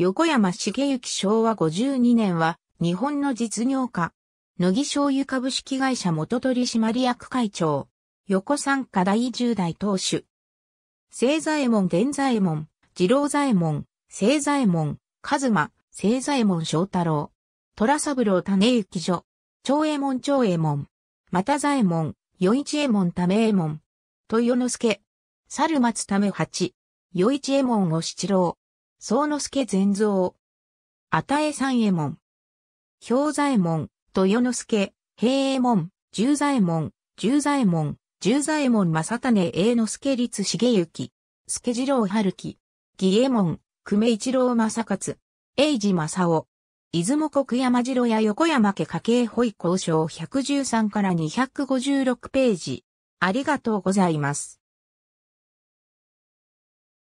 横山茂之昭和52年は、日本の実業家。野木醤油株式会社元取締役会長。横山家第10代当主。清左衛門伝左衛門、二郎左衛門、清左衛門、和馬、清左衛門正太郎。虎三郎種行所。長衛門長衛門。又左衛門、与一衛門為衛門。豊之助。猿松為八。与一衛門を七郎。宗之助善蔵。与え三右衛門。氷左衛門、豊之助、平右衛門、十左衛門、十左衛門、十左衛門正種栄之助律重行。助次郎春樹。義右衛門、久米一郎正勝。英治正夫。出雲国山城や横山家家計保育交渉113から256ページ。ありがとうございます。